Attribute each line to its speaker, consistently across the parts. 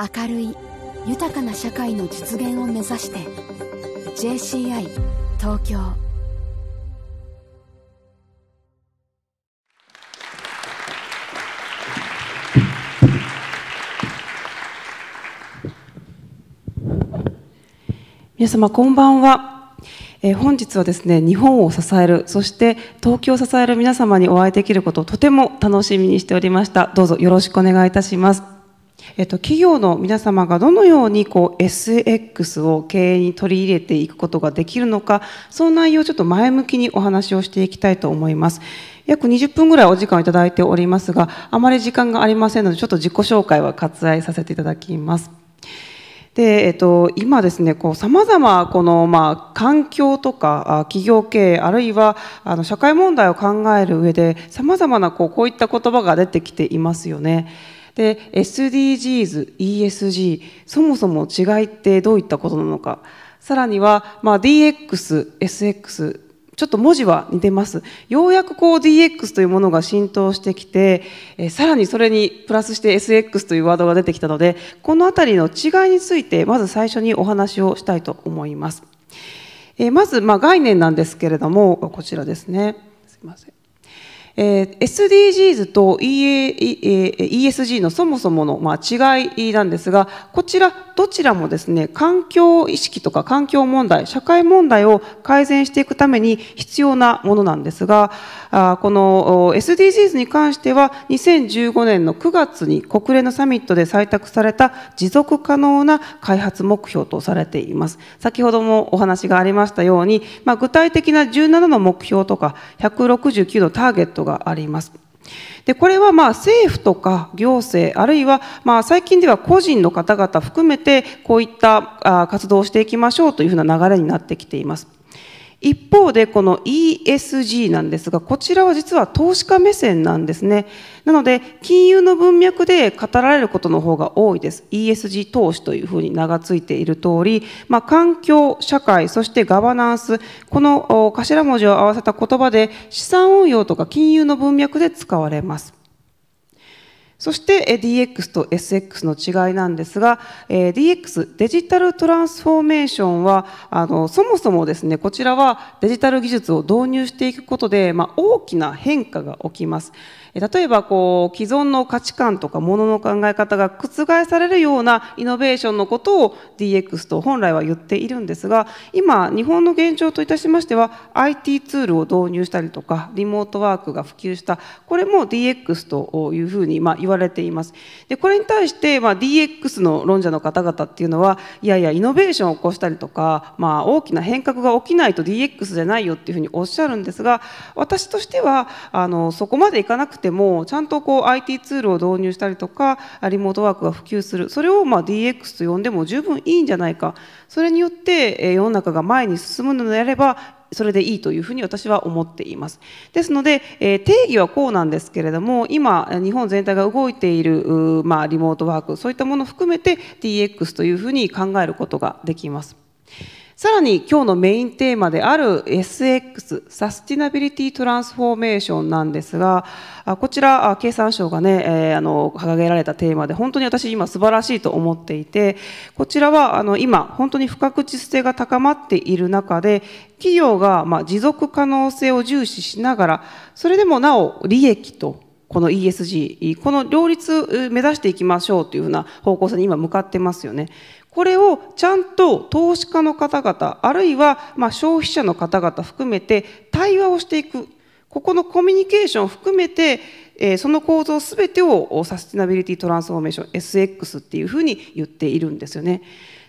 Speaker 1: 明るい豊かな社会の実現を目指して JCI 東京皆様こんばんは、えー、本日はですね日本を支えるそして東京を支える皆様にお会いできることをとても楽しみにしておりましたどうぞよろしくお願いいたしますえっと、企業の皆様がどのようにこう SX を経営に取り入れていくことができるのか、その内容をちょっと前向きにお話をしていきたいと思います。約20分ぐらいお時間をいただいておりますが、あまり時間がありませんので、ちょっと自己紹介は割愛させていただきます。で、えっと、今ですね、こう、ざま、この、まあ、環境とか、企業経営、あるいは、あの、社会問題を考える上で、ざまな、こう、こういった言葉が出てきていますよね。で SDGs、ESG そもそも違いってどういったことなのかさらには、まあ、DX、SX ちょっと文字は似てます。ようやくこう DX というものが浸透してきて、えさらにそれにプラスして SX というワードが出てきたので、このあたりの違いについて、まず最初にお話をしたいと思います。えまず、ま概念なんですけれども、こちらですね。すいません。え SDGs と ESG のそもそもの、ま違いなんですが、こちらどちらもですね、環境意識とか環境問題、社会問題を改善していくために必要なものなんですが、この SDGs に関しては、2015年の9月に国連のサミットで採択された持続可能な開発目標とされています。先ほどもお話がありましたように、まあ、具体的な17の目標とか169のターゲットがあります。でこれはまあ政府とか行政あるいはまあ最近では個人の方々含めてこういった活動をしていきましょうというふうな流れになってきています。一方でこの ESG なんですがこちらは実は投資家目線なんですねなので金融の文脈で語られることの方が多いです ESG 投資というふうに名が付いている通り、まあ、環境社会そしてガバナンスこの頭文字を合わせた言葉で資産運用とか金融の文脈で使われますそして DX と SX の違いなんですが、DX、デジタルトランスフォーメーションは、あの、そもそもですね、こちらはデジタル技術を導入していくことで、まあ、大きな変化が起きます。例えばこう既存の価値観とかものの考え方が覆されるようなイノベーションのことを DX と本来は言っているんですが今日本の現状といたしましては IT ツールを導入したりとかリモートワークが普及したこれも DX というふうにまあ言われています。でこれに対してまあ DX の論者の方々っていうのはいやいやイノベーションを起こしたりとか、まあ、大きな変革が起きないと DX じゃないよっていうふうにおっしゃるんですが私としてはあのそこまでいかなくててもちゃんとこう IT ツールを導入したりとかリモートワークが普及するそれをま DX と呼んでも十分いいんじゃないかそれによって世の中が前に進むのであればそれでいいというふうに私は思っています。ですので、えー、定義はこうなんですけれども今日本全体が動いている、まあ、リモートワークそういったものを含めて DX というふうに考えることができます。さらに今日のメインテーマである SX サスティナビリティトランスフォーメーションなんですがこちら経産省がね、えー、あの掲げられたテーマで本当に私今素晴らしいと思っていてこちらはあの今本当に不確実性が高まっている中で企業がまあ持続可能性を重視しながらそれでもなお利益とこの ESG、この両立目指していきましょうというふうな方向性に今向かってますよね。これをちゃんと投資家の方々、あるいはま消費者の方々含めて対話をしていく、ここのコミュニケーションを含めて、えその構造全てをサスティナビリティトランスフォーメーション SX っていうふうに言っているんですよね。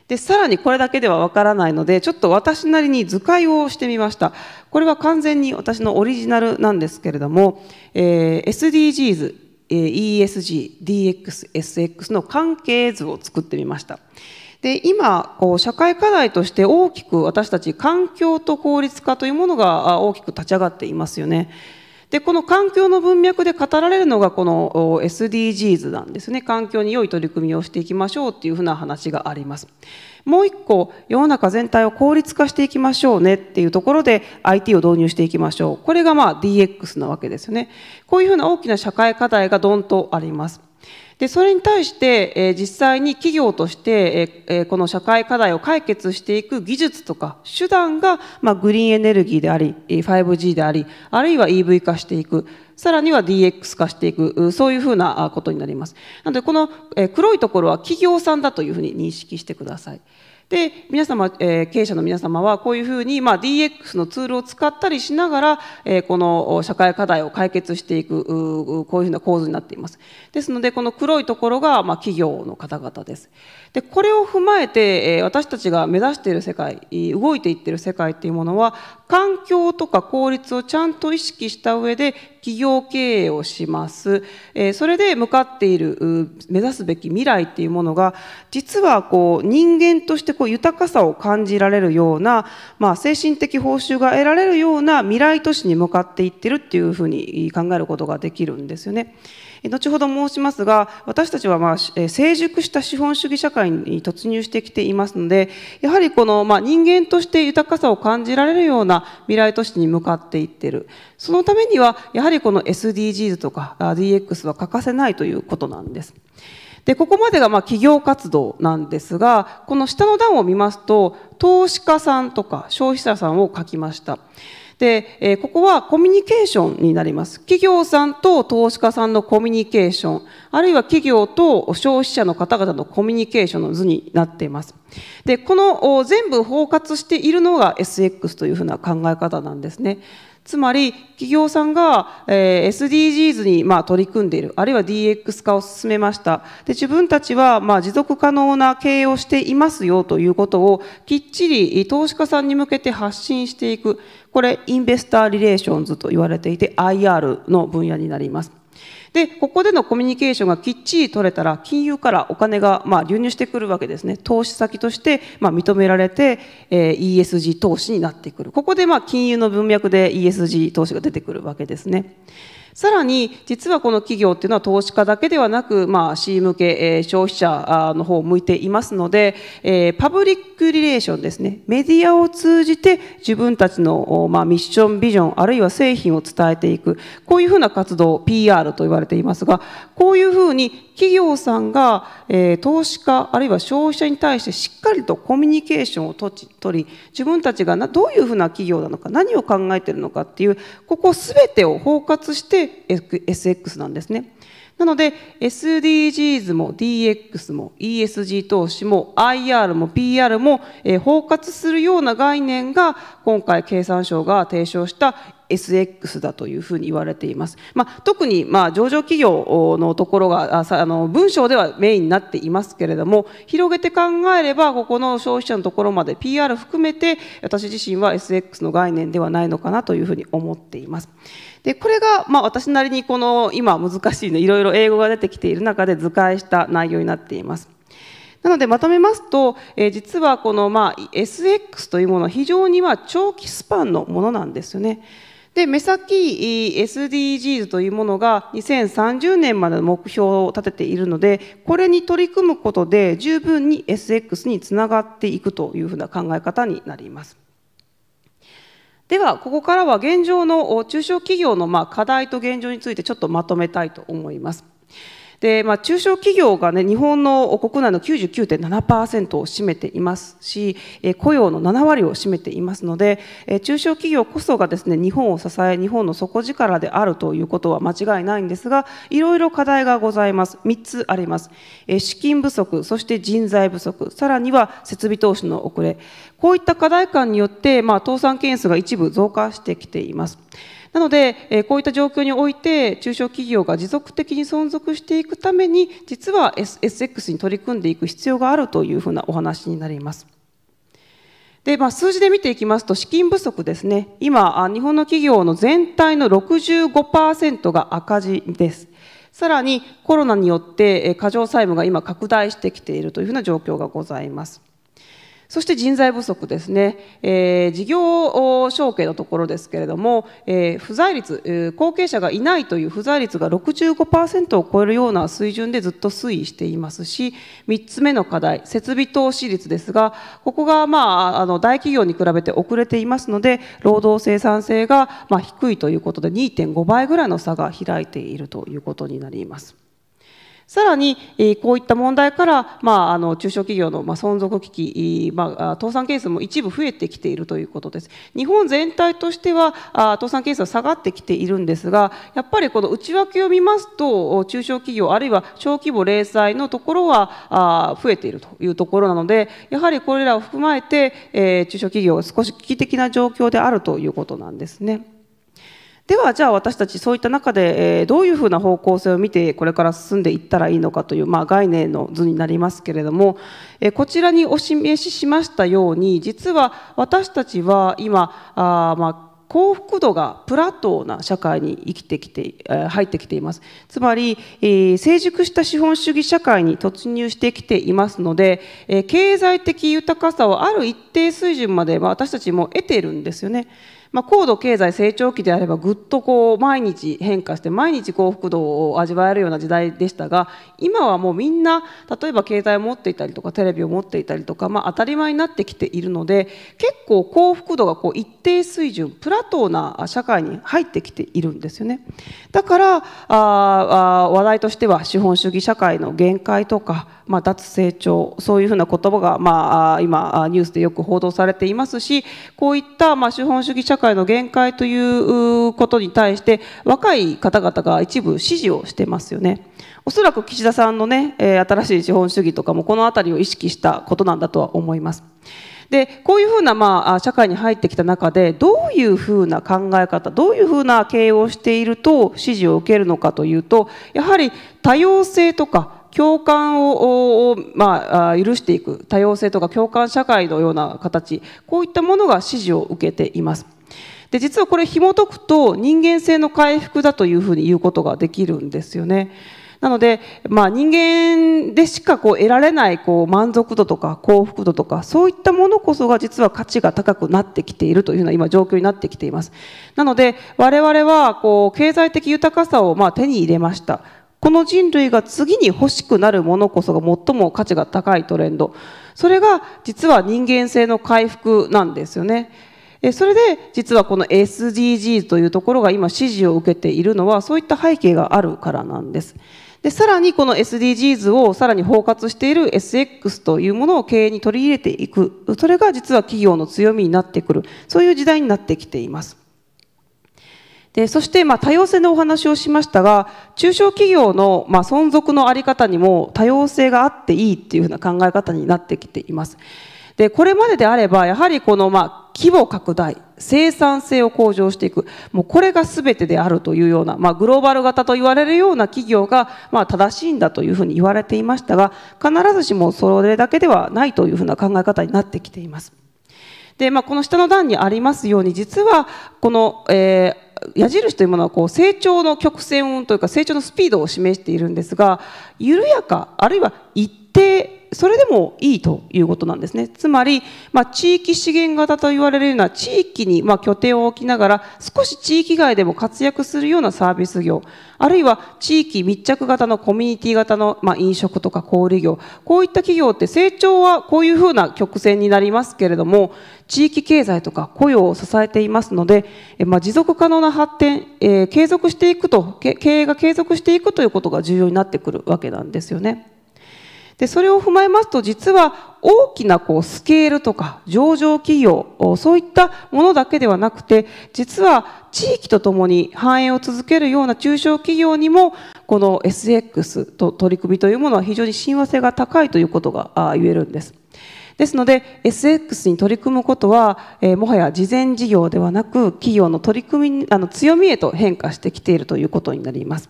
Speaker 1: でさらにこれだけではわからないのでちょっと私なりに図解をしてみましたこれは完全に私のオリジナルなんですけれども、えー、SDGs、え ESG、DX、SX の関係図を作ってみました。で今こう社会課題として大きく私たち環境と効率化というものが大きく立ち上がっていますよね。でこの環境の文脈で語られるのがこの SDGs なんですね環境に良い取り組みをしていきましょうっていうふうな話がありますもう一個世の中全体を効率化していきましょうねっていうところで IT を導入していきましょうこれがまあ DX なわけですよねこういうふうな大きな社会課題がどんとありますでそれに対して、え実際に企業として、えこの社会課題を解決していく技術とか手段が、まグリーンエネルギーであり 5G でありあるいは EV 化していくさらには DX 化していく、そういうふうなことになります。なので、この黒いところは企業さんだというふうに認識してください。で皆様、えー、経営者の皆様はこういうふうに、まあ、DX のツールを使ったりしながら、えー、この社会課題を解決していくこういうふうな構図になっていますですのでこの黒いところが、まあ、企業の方々ですでこれを踏まえて私たちが目指している世界動いていってる世界っていうものは環境とか効率をちゃんと意識した上で企業経営をしますそれで向かっている目指すべき未来っていうものが実はこう人間としてこう豊かさを感じられるような、まあ、精神的報酬が得られるような未来都市に向かっていってるっていうふうに考えることができるんですよね。後ほど申しますが、私たちは、まあ、成熟した資本主義社会に突入してきていますので、やはりこの、まあ、人間として豊かさを感じられるような未来都市に向かっていってる。そのためには、やはりこの SDGs とか DX は欠かせないということなんです。で、ここまでがまあ企業活動なんですが、この下の段を見ますと、投資家さんとか消費者さんを書きました。で、えここはコミュニケーションになります。企業さんと投資家さんのコミュニケーション、あるいは企業と消費者の方々のコミュニケーションの図になっています。で、この全部包括しているのが SX というふうな考え方なんですね。つまり企業さんが、え SDGs に、ま取り組んでいるあるいは DX 化を進めましたで自分たちは、ま持続可能な経営をしていますよということをきっちり投資家さんに向けて発信していくこれインベスターリレーションズと言われていて IR の分野になります。で、ここでのコミュニケーションがきっちり取れたら、金融からお金がまあ流入してくるわけですね。投資先としてまあ認められて、えー、ESG 投資になってくる。ここでまあ金融の文脈で ESG 投資が出てくるわけですね。さらに、実はこの企業っていうのは投資家だけではなく、まあ、C 向け、えー、消費者の方を向いていますので、えー、パブリックリレーションですね、メディアを通じて自分たちの、まあ、ミッション、ビジョン、あるいは製品を伝えていく、こういうふうな活動、PR と言われていますが、こういうふうに企業さんが、え投資家あるいは消費者に対してしっかりとコミュニケーションをとり自分たちがなどういうふうな企業なのか何を考えてるのかっていうここ全てを包括して SX なんですね。なので SDGs も DX も ESG 投資も IR も PR も、え包括するような概念が今回経産省が提唱した SX だというふうに言われています。まあ、特にまあ上場企業のところがあの文章ではメインになっていますけれども広げて考えればここの消費者のところまで PR 含めて私自身は SX の概念ではないのかなというふうに思っています。でこれがまあ私なりにこの今難しいねいろいろ英語が出てきている中で図解した内容になっています。なのでまとめますと、えー、実はこのまあ SX というものは非常には長期スパンのものなんですよね。で目先 SDGs というものが2030年までの目標を立てているのでこれに取り組むことで十分に SX につながっていくというふうな考え方になります。ではここからは現状の中小企業のま課題と現状についてちょっとまとめたいと思います。で、まあ、中小企業が、ね、日本の国内の99.7%を占めていますし、え雇用の7割を占めていますので、え中小企業こそがですね日本を支え日本の底力であるということは間違いないんですがいろいろ課題がございます3つあります、え資金不足そして人材不足さらには設備投資の遅れこういった課題感によって、まあ、倒産件数が一部増加してきています。なので、えこういった状況において中小企業が持続的に存続していくために実は SX に取り組んでいく必要があるというふうなお話になります。でまあ、数字で見ていきますと資金不足ですね今日本の企業の全体の65%が赤字ですさらにコロナによって過剰債務が今拡大してきているというふうな状況がございますそして人材不足ですね、えー、事業承継のところですけれども、えー、不在率、えー、後継者がいないという不在率が65%を超えるような水準でずっと推移していますし、3つ目の課題、設備投資率ですが、ここが、まあ、あの大企業に比べて遅れていますので、労働生産性が、ま低いということで、2.5倍ぐらいの差が開いているということになります。さらに、こういった問題から、まあ、あの中小企業の、存続危機、まあ、倒産件数も一部増えてきているということです。日本全体としては倒産件数は下がってきているんですが、やっぱりこの内訳を見ますと、中小企業、あるいは小規模零細のところは増えているというところなので、やはりこれらを踏まえて、中小企業、少し危機的な状況であるということなんですね。ではじゃあ私たちそういった中で、えどういうふうな方向性を見てこれから進んでいったらいいのかという、まあ、概念の図になりますけれども、えこちらにお示ししましたように実は私たちは今あ、まあ幸福度がプラトーな社会に生きてきて、え入ってきています。つまり、えー、成熟した資本主義社会に突入してきていますので、えー、経済的豊かさをある一定水準まで私たちも得てるんですよね。まあ、高度経済成長期であればぐっとこう毎日変化して毎日幸福度を味わえるような時代でしたが今はもうみんな例えば携帯を持っていたりとかテレビを持っていたりとか、まあ、当たり前になってきているので結構幸福度がこう一定水準プラトーな社会に入ってきているんですよね。だからああ話題としては資本主義社会の限界とか、まあ、脱成長そういうふうな言葉が、まあ、今ニュースでよく報道されていますしこういったまあ資本主義社会会の限界ということに対して若い方々が一部支持をしてますよね。おそらく岸田さんのね新しい資本主義とかもこの辺りを意識したことなんだとは思います。でこういうふうな、まあ、社会に入ってきた中でどういうふうな考え方どういうふうな経営をしていると支持を受けるのかというとやはり多様性とか共感を、まあ、許していく多様性とか共感社会のような形こういったものが支持を受けています。で実はこれ紐解くと人間性の回復だというふうに言うことができるんですよね。なので、まあ、人間でしかこう得られないこう満足度とか幸福度とかそういったものこそが実は価値が高くなってきているというような今状況になってきています。なので我々はこう経済的豊かさをまあ手に入れました。この人類が次に欲しくなるものこそが最も価値が高いトレンドそれが実は人間性の回復なんですよね。それで実はこの SDGs というところが今支持を受けているのはそういった背景があるからなんです。でさらにこの SDGs をさらに包括している SX というものを経営に取り入れていくそれが実は企業の強みになってくるそういう時代になってきています。でそして、まあ、多様性のお話をしましたが中小企業の、まあ、存続の在り方にも多様性があっていいっていうふうな考え方になってきています。でこれまでであればやはりこの、まあ、規模拡大生産性を向上していくもうこれが全てであるというような、まあ、グローバル型と言われるような企業が、まあ、正しいんだというふうに言われていましたが必ずしもそれだけではないというふうな考え方になってきています。でまあ、この下の段にありますように実はこの、えー矢印というものはこう成長の曲線というか成長のスピードを示しているんですが緩やかあるいは一定それでもいいということなんですねつまり、まあ、地域資源型と言われるような地域にま拠点を置きながら少し地域外でも活躍するようなサービス業あるいは地域密着型のコミュニティ型のま飲食とか小売業こういった企業って成長はこういうふうな曲線になりますけれども地域経済とか雇用を支えていますので、ま持続可能な発展、え継続していくと経営が継続していくということが重要になってくるわけなんですよね。で、それを踏まえますと、実は大きなこうスケールとか上場企業、そういったものだけではなくて、実は地域とともに繁栄を続けるような中小企業にも、この SX と取り組みというものは非常に親和性が高いということが言えるんです。ですので SX に取り組むことは、えー、もはや事前事業ではなく企業の取り組みあの強みへと変化してきているということになります。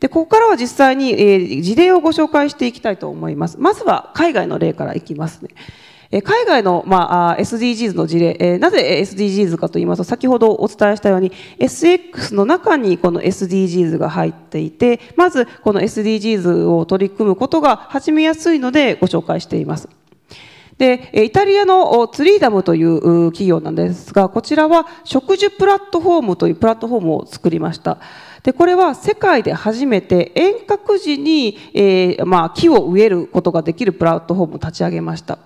Speaker 1: で、ここからは実際に、えー、事例をご紹介していきたいと思います。まずは海外の例からいきますね。海外の、まあ、SDGs の事例、なぜ SDGs かと言いますと、先ほどお伝えしたように、SX の中にこの SDGs が入っていて、まずこの SDGs を取り組むことが始めやすいのでご紹介しています。で、イタリアのツリーダムという企業なんですが、こちらは植樹プラットフォームというプラットフォームを作りました。でこれは世界で初めて遠隔時に、えー、まあ、木を植えることができるプラットフォームを立ち上げました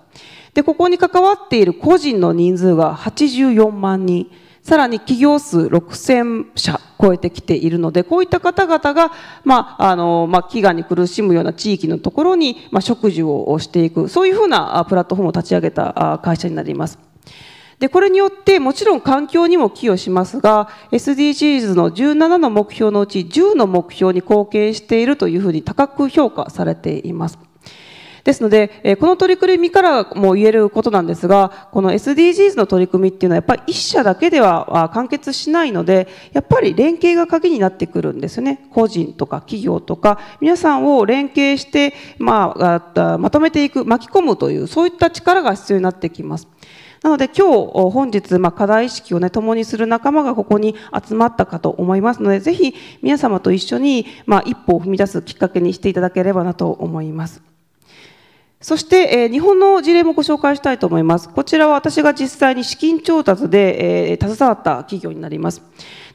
Speaker 1: でここに関わっている個人の人数が84万人さらに企業数6000社超えてきているので、こういった方々が、まあ、あの、まあ、飢餓に苦しむような地域のところに、まあ、植をしていく、そういうふうなプラットフォームを立ち上げた会社になります。でこれによってもちろん環境にも寄与しますが SDGs の17の目標のうち10の目標に貢献しているというふうに高く評価されています。ですので、この取り組みからも言えることなんですが、この SDGs の取り組みっていうのは、やっぱり一社だけでは完結しないので、やっぱり連携が鍵になってくるんですね。個人とか企業とか、皆さんを連携して、まあ、まとめていく、巻き込むという、そういった力が必要になってきます。なので今日、本日、まあ、課題意識をね、共にする仲間がここに集まったかと思いますので、ぜひ皆様と一緒に、まあ、一歩を踏み出すきっかけにしていただければなと思います。そして、えー、日本の事例もご紹介したいと思います。こちらは私が実際に資金調達で、えー、携わった企業になります。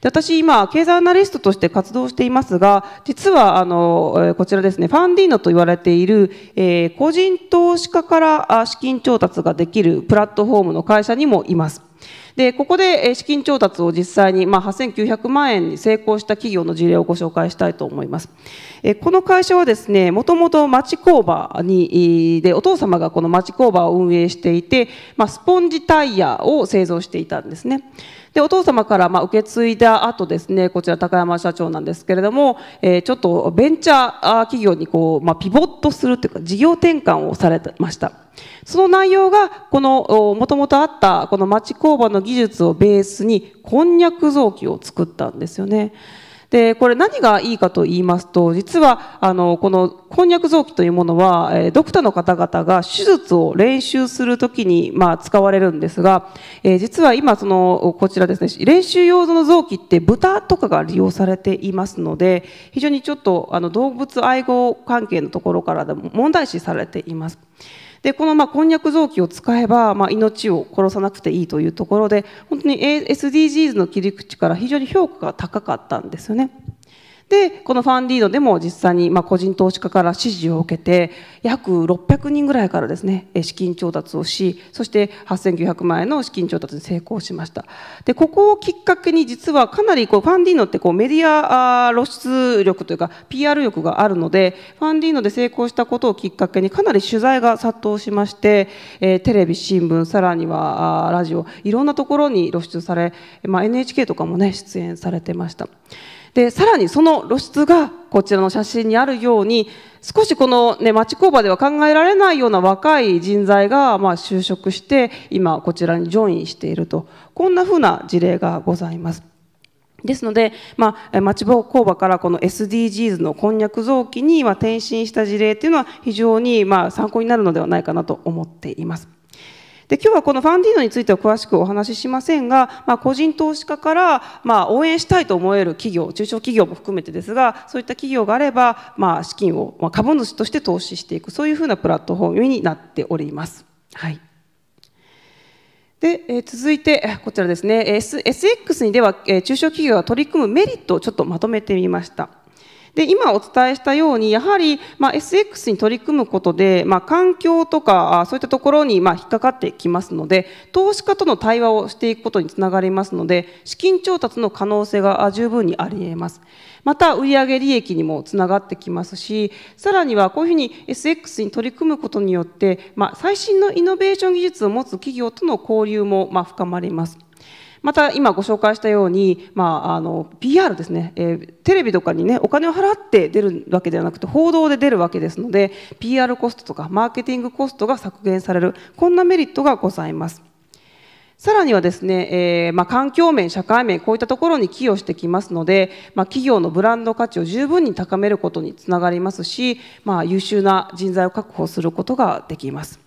Speaker 1: で私今経済アナリストとして活動していますが実はあのこちらですねファンディーノと言われている、えー、個人投資家から資金調達ができるプラットフォームの会社にもいます。でここで資金調達を実際に、まあ、8900万円に成功した企業の事例をご紹介したいと思います。えこの会社はですねもともと町工場にでお父様がこの町工場を運営していて、まあ、スポンジタイヤを製造していたんですね。でお父様からま受け継いだ後ですねこちら高山社長なんですけれども、えちょっとベンチャー企業にこう、まピボットするというか事業転換をされてました。その内容が、この、もともとあった、この町工場の技術をベースに、こんにゃく臓器を作ったんですよね。でこれ何がいいかと言いますと実はあのこのこんにゃく臓器というものは、えー、ドクターの方々が手術を練習する時に、まあ、使われるんですが、えー、実は今そのこちらですね練習用の臓器って豚とかが利用されていますので非常にちょっとあの動物愛護関係のところからでも問題視されています。でこのまあこんにゃく臓器を使えばまあ命を殺さなくていいというところで本当に SDGs の切り口から非常に評価が高かったんですよね。でこのファンディードでも実際に、ま個人投資家から支持を受けて約600人ぐらいからですね資金調達をしそして8900万円の資金調達に成功しましたでここをきっかけに実はかなりこうファンディーノってこうメディア露出力というか PR 力があるのでファンディーノで成功したことをきっかけにかなり取材が殺到しまして、えテレビ新聞さらにはラジオいろんなところに露出され、ま NHK とかもね出演されてました。でさらにその露出がこちらの写真にあるように少しこの、ね、町工場では考えられないような若い人材が、まあ、就職して今こちらにジョインしているとこんなふうな事例がございます。ですので、まあ、町工場からこの SDGs のこんにゃく臓器に転身した事例というのは非常にまあ参考になるのではないかなと思っています。で今日はこのファンディーノについては詳しくお話ししませんが、まあ、個人投資家から、まあ、応援したいと思える企業中小企業も含めてですがそういった企業があれば、まあ、資金を、まあ、株主として投資していくそういうふうなプラットフォームになっております。はいで、え続いて、こちらですね、S、SX にでは、え中小企業が取り組むメリットをちょっとまとめてみました。で今お伝えしたようにやはり、まあ、SX に取り組むことで、まあ、環境とかそういったところに、まあ、引っかかってきますので投資家との対話をしていくことにつながりますので資金調達の可能性が十分にありえます。また売上利益にもつながってきますしさらにはこういうふうに SX に取り組むことによって、まあ、最新のイノベーション技術を持つ企業との交流もまあ深まります。また今ご紹介したように、まあ、あの PR ですね、えー、テレビとかにねお金を払って出るわけではなくて報道で出るわけですので PR コストとかマーケティングコストが削減されるこんなメリットがございます。さらにはですね、えーまあ、環境面、社会面、こういったところに寄与してきますので、まあ、企業のブランド価値を十分に高めることにつながりますし、まあ、優秀な人材を確保することができます。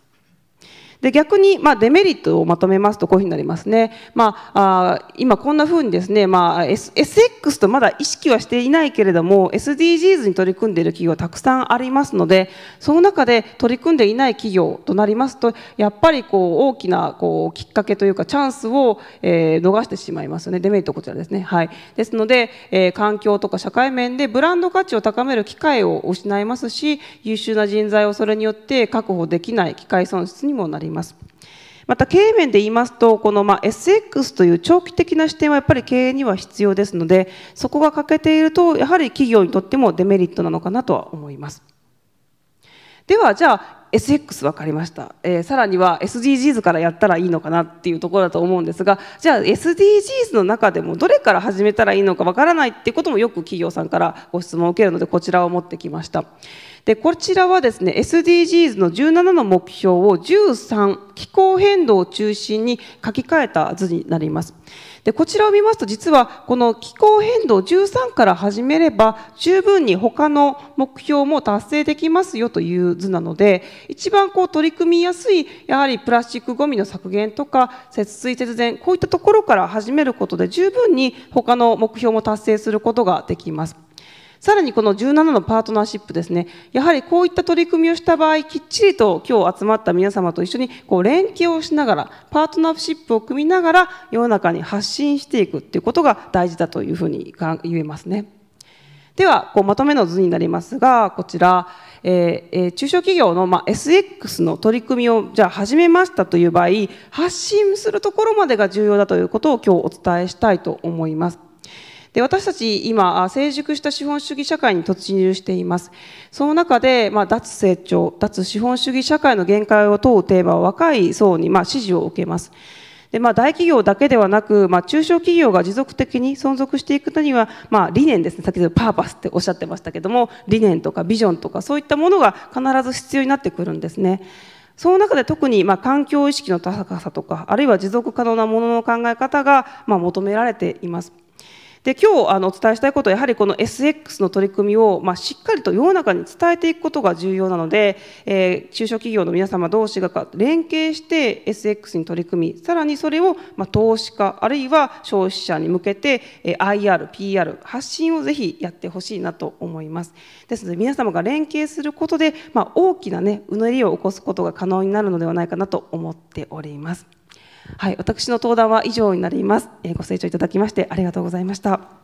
Speaker 1: で逆に、まあ、デメリットをまとめますとこういうふうになりますね、まあ、あ今こんなふうにですね、まあ、S、x とまだ意識はしていないけれども SDGs に取り組んでいる企業はたくさんありますのでその中で取り組んでいない企業となりますとやっぱりこう大きなこうきっかけというかチャンスを、えー、逃してしまいますよねデメリットこちらですね。はい、ですので、えー、環境とか社会面でブランド価値を高める機会を失いますし優秀な人材をそれによって確保できない機会損失にもなります。ます。また経営面で言いますと、このま SX という長期的な視点はやっぱり経営には必要ですので、そこが欠けていると、やはり企業にとってもデメリットなのかなとは思います。では、じゃあ SX 分かりました、えー、さらには SDGs からやったらいいのかなっていうところだと思うんですがじゃあ SDGs の中でもどれから始めたらいいのか分からないっていうこともよく企業さんからご質問を受けるのでこちらを持ってきました。でこちらはですね SDGs の17の目標を13気候変動を中心に書き換えた図になりますでこちらを見ますと実はこの気候変動13から始めれば十分に他の目標も達成できますよという図なので一番こう取り組みやすいやはりプラスチックごみの削減とか節水節電こういったところから始めることで十分に他の目標も達成することができます。さらにこの17のパートナーシップですね、やはりこういった取り組みをした場合、きっちりと今日集まった皆様と一緒にこう連携をしながら、パートナーシップを組みながら、世の中に発信していくということが大事だというふうに言えますね。では、こうまとめの図になりますが、こちら、えー、えー、中小企業の、まあ、SX の取り組みをじゃあ始めましたという場合、発信するところまでが重要だということを今日お伝えしたいと思います。で私たち今成熟した資本主義社会に突入していますその中で、まあ、脱成長脱資本主義社会の限界を問うテーマは若い層に、まあ、支持を受けますで、まあ、大企業だけではなく、まあ、中小企業が持続的に存続していくのには、まあ、理念ですね先ほどパーパスっておっしゃってましたけども理念とかビジョンとかそういったものが必ず必要になってくるんですね。その中で特にまあ環境意識の高さとかあるいは持続可能なものの考え方がまあ求められています。で今日あのお伝えしたいことはやはりこの SX の取り組みを、まあ、しっかりと世の中に伝えていくことが重要なので、えー、中小企業の皆様同士が連携して SX に取り組みさらにそれを、まあ、投資家あるいは消費者に向けて、えー、IR、PR 発信をぜひやってほしいなと思います。ですので皆様が連携することで、まあ、大きなねうねりを起こすことが可能になるのではないかなと思っております。はい、私の登壇は以上になります。えご清聴いただきましてありがとうございました。